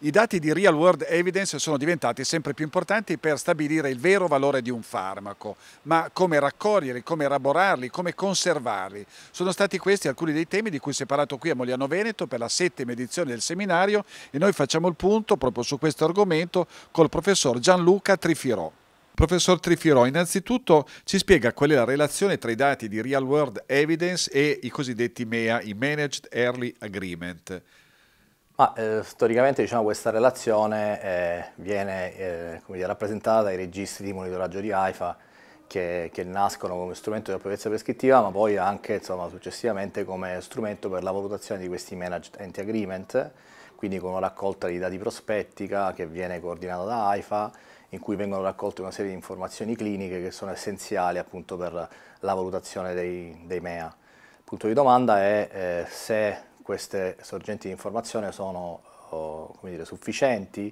I dati di real world evidence sono diventati sempre più importanti per stabilire il vero valore di un farmaco, ma come raccoglierli, come elaborarli, come conservarli. Sono stati questi alcuni dei temi di cui si è parlato qui a Mogliano Veneto per la settima edizione del seminario e noi facciamo il punto proprio su questo argomento col professor Gianluca Trifirò. Professor Trifirò, innanzitutto ci spiega qual è la relazione tra i dati di real world evidence e i cosiddetti MEA, i Managed Early Agreement. Ma, eh, storicamente diciamo, questa relazione eh, viene eh, dire, rappresentata dai registri di monitoraggio di AIFA che, che nascono come strumento di appropriatezza prescrittiva ma poi anche insomma, successivamente come strumento per la valutazione di questi managed anti agreement quindi con una raccolta di dati prospettica che viene coordinata da AIFA in cui vengono raccolte una serie di informazioni cliniche che sono essenziali appunto per la valutazione dei, dei MEA. Il punto di domanda è eh, se queste sorgenti di informazione sono o, oh, dire, sufficienti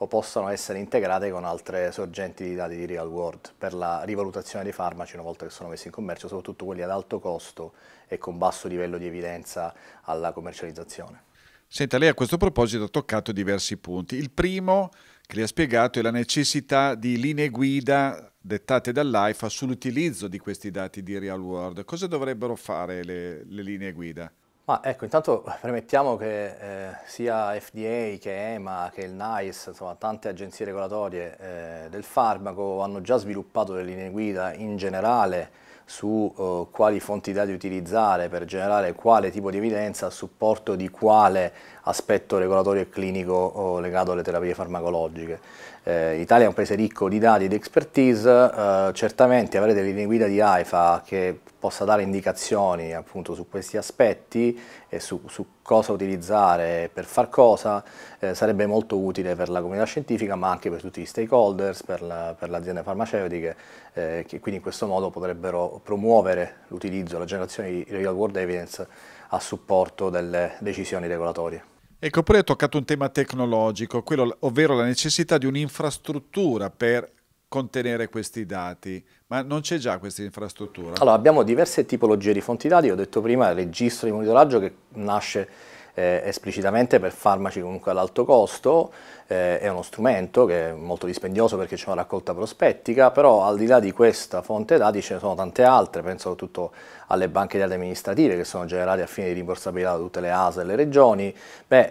o possono essere integrate con altre sorgenti di dati di real world per la rivalutazione dei farmaci una volta che sono messi in commercio, soprattutto quelli ad alto costo e con basso livello di evidenza alla commercializzazione. Senta, lei a questo proposito ha toccato diversi punti. Il primo che le ha spiegato è la necessità di linee guida dettate dall'AIFA sull'utilizzo di questi dati di real world. Cosa dovrebbero fare le, le linee guida? Ma ecco, intanto premettiamo che eh, sia FDA che EMA che il NICE, insomma tante agenzie regolatorie eh, del farmaco hanno già sviluppato delle linee guida in generale su eh, quali fonti dati utilizzare per generare quale tipo di evidenza a supporto di quale aspetto regolatorio e clinico eh, legato alle terapie farmacologiche. Eh, Italia è un paese ricco di dati e di expertise, eh, certamente avere delle linee guida di AIFA che possa dare indicazioni appunto su questi aspetti e su, su cosa utilizzare e per far cosa eh, sarebbe molto utile per la comunità scientifica ma anche per tutti gli stakeholders, per, la, per le aziende farmaceutiche eh, che quindi in questo modo potrebbero promuovere l'utilizzo, la generazione di real world evidence a supporto delle decisioni regolatorie. Ecco, poi hai toccato un tema tecnologico, quello, ovvero la necessità di un'infrastruttura per contenere questi dati, ma non c'è già questa infrastruttura? Allora, abbiamo diverse tipologie di fonti dati, ho detto prima il registro di monitoraggio che nasce eh, esplicitamente per farmaci comunque ad alto costo, eh, è uno strumento che è molto dispendioso perché c'è una raccolta prospettica, però al di là di questa fonte dati ce ne sono tante altre, penso soprattutto alle banche dati amministrative che sono generate a fine di rimborsabilità da tutte le ASE e le regioni, Beh,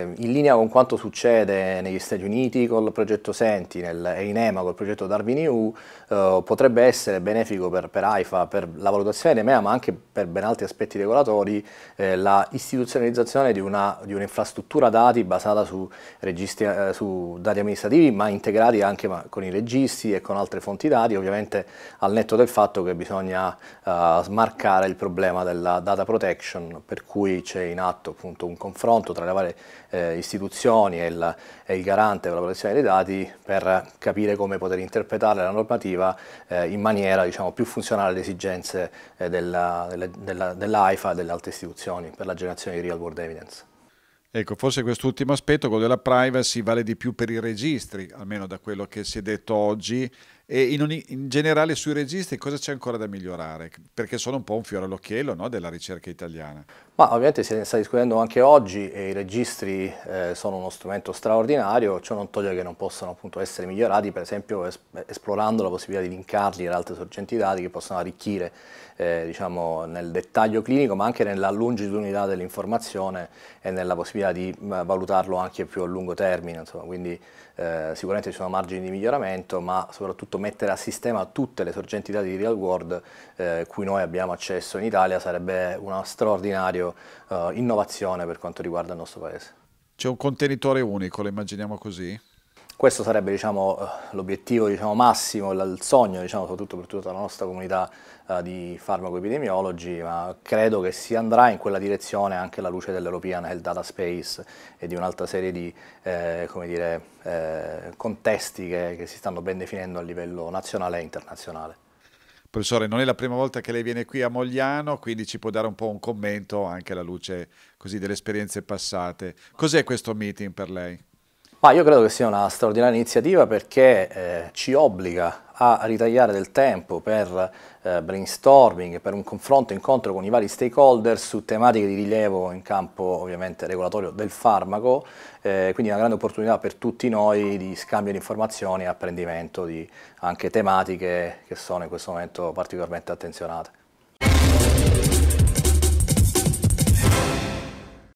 eh, in linea con quanto succede negli Stati Uniti col progetto Sentinel e in EMA col progetto Darwin EU, eh, potrebbe essere benefico per, per, AIFA, per la valutazione di EMEA, ma anche per ben altri aspetti regolatori, eh, la istituzionalizzazione di un'infrastruttura dati basata su registri eh, su dati amministrativi, ma integrati anche ma, con i registi e con altre fonti dati, ovviamente al netto del fatto che bisogna eh, smarcare il problema della data protection, per cui c'è in atto appunto un confronto tra le varie eh, istituzioni e il, e il, garante per la protezione dei dati per capire come poter interpretare la normativa eh, in maniera diciamo, più funzionale alle esigenze eh, dell'AIFA della, della, dell e delle altre istituzioni per la generazione di real world evidence. Ecco, forse quest'ultimo aspetto, quello della privacy, vale di più per i registri, almeno da quello che si è detto oggi, e in, ogni, in generale sui registri cosa c'è ancora da migliorare? Perché sono un po' un fiore all'occhiello no? della ricerca italiana. Ma ovviamente se ne sta discutendo anche oggi e i registri eh, sono uno strumento straordinario, ciò non toglie che non possano appunto, essere migliorati, per esempio es esplorando la possibilità di linkarli ad altre sorgenti dati che possono arricchire eh, diciamo, nel dettaglio clinico ma anche nella longitudinità dell'informazione e nella possibilità di mm, valutarlo anche più a lungo termine, insomma. quindi eh, sicuramente ci sono margini di miglioramento ma soprattutto mettere a sistema tutte le sorgenti dati di real world eh, cui noi abbiamo accesso in Italia sarebbe una straordinaria esempio uh, eh, innovazione per quanto riguarda il nostro paese. C'è un contenitore unico, lo immaginiamo così? Questo sarebbe diciamo, eh, l'obiettivo diciamo, massimo, il sogno diciamo, soprattutto per tutta la nostra comunità eh, di farmacoepidemiologi, ma credo che si andrà in quella direzione anche alla luce dell'European Health Data Space e di un'altra serie di eh, dire, eh, contesti che, che si stanno ben definendo a livello nazionale e internazionale. Professore, non è la prima volta che lei viene qui a Mogliano, quindi ci può dare un po' un commento anche alla luce così, delle esperienze passate. Cos'è questo meeting per lei? Ma io credo che sia una straordinaria iniziativa perché eh, ci obbliga a ritagliare del tempo per eh, brainstorming, per un confronto e incontro con i vari stakeholder su tematiche di rilievo in campo ovviamente regolatorio del farmaco, eh, quindi una grande opportunità per tutti noi di scambio di informazioni e apprendimento di anche tematiche che sono in questo momento particolarmente attenzionate.